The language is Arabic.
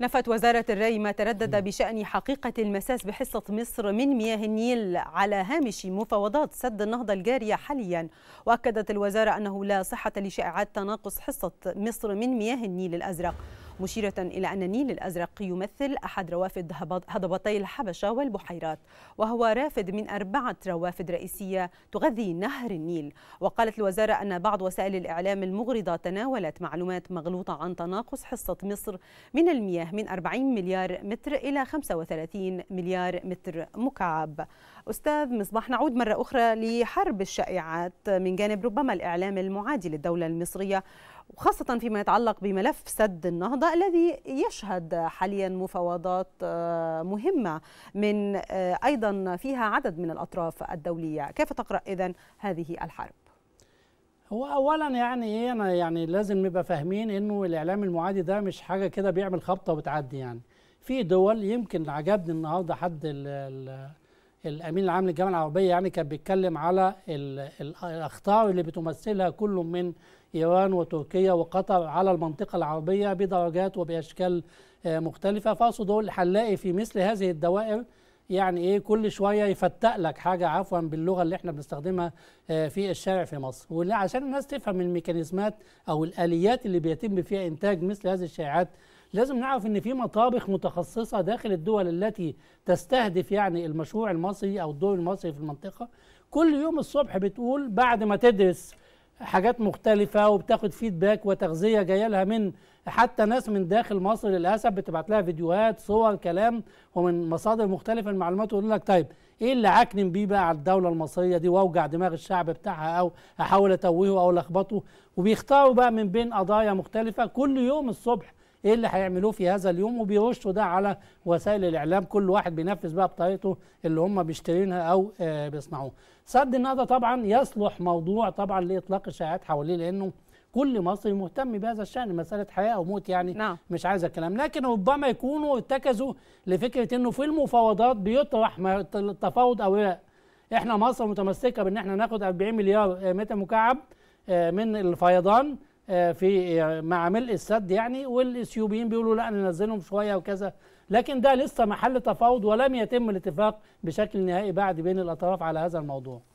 نفت وزارة الري ما تردد بشأن حقيقة المساس بحصة مصر من مياه النيل على هامش مفاوضات سد النهضة الجارية حاليا وأكدت الوزارة أنه لا صحة لشائعات تناقص حصة مصر من مياه النيل الأزرق مشيرة إلى أن النيل الأزرق يمثل أحد روافد هضبتي الحبشة والبحيرات وهو رافد من أربعة روافد رئيسية تغذي نهر النيل وقالت الوزارة أن بعض وسائل الإعلام المغرضة تناولت معلومات مغلوطة عن تناقص حصة مصر من المياه من 40 مليار متر إلى 35 مليار متر مكعب أستاذ مصباح نعود مرة أخرى لحرب الشائعات من جانب ربما الإعلام المعادي للدولة المصرية وخاصة فيما يتعلق بملف سد النهضة الذي يشهد حاليا مفاوضات آه، مهمة من آه، أيضا فيها عدد من الأطراف الدولية كيف تقرأ إذا هذه الحرب؟ هو اولا يعني إيه، انا يعني لازم نبقى فاهمين انه الاعلام المعادي ده مش حاجه كده بيعمل خبطه وبتعدي يعني في دول يمكن عجبني النهارده حد ال ال الامين العام للجامعه العربيه يعني كان بيتكلم على الاخطار اللي بتمثلها كل من ايران وتركيا وقطر على المنطقه العربيه بدرجات وباشكال آه، مختلفه فاقصد هو هنلاقي في مثل هذه الدوائر يعني ايه كل شويه يفتق لك حاجه عفوا باللغه اللي احنا بنستخدمها آه، في الشارع في مصر وعشان الناس تفهم الميكانيزمات او الاليات اللي بيتم فيها انتاج مثل هذه الشائعات لازم نعرف ان في مطابخ متخصصه داخل الدول التي تستهدف يعني المشروع المصري او الدور المصري في المنطقه كل يوم الصبح بتقول بعد ما تدرس حاجات مختلفه وبتاخد فيدباك وتغذيه جايه لها من حتى ناس من داخل مصر للاسف بتبعت لها فيديوهات صور كلام ومن مصادر مختلفه المعلومات ويقول لك طيب ايه اللي عكنن بيه بقى على الدوله المصريه دي واوجع دماغ الشعب بتاعها او احاول اتوهه او لخبطه وبيختاروا بقى من بين قضايا مختلفه كل يوم الصبح ايه اللي هيعملوه في هذا اليوم وبيرشوا ده على وسائل الاعلام كل واحد بينفذ بقى بطريقته اللي هم بيشترينها او آه، بيصنعوها سد النهضه طبعا يصلح موضوع طبعا لاطلاق الشائعات حواليه لانه كل مصري مهتم بهذا الشأن مسألة حياة أو موت يعني نعم. مش عايز الكلام لكن ربما يكونوا اتكزوا لفكرة أنه في المفاوضات بيطرح التفاوض أو لا احنا مصر متمسكة بأن احنا ناخد 40 مليار آه، متر مكعب آه، من الفيضان آه، في آه، مع ملء السد يعني والاثيوبيين بيقولوا لا ننزلهم شويه وكذا لكن ده لسه محل تفاوض ولم يتم الاتفاق بشكل نهائي بعد بين الاطراف على هذا الموضوع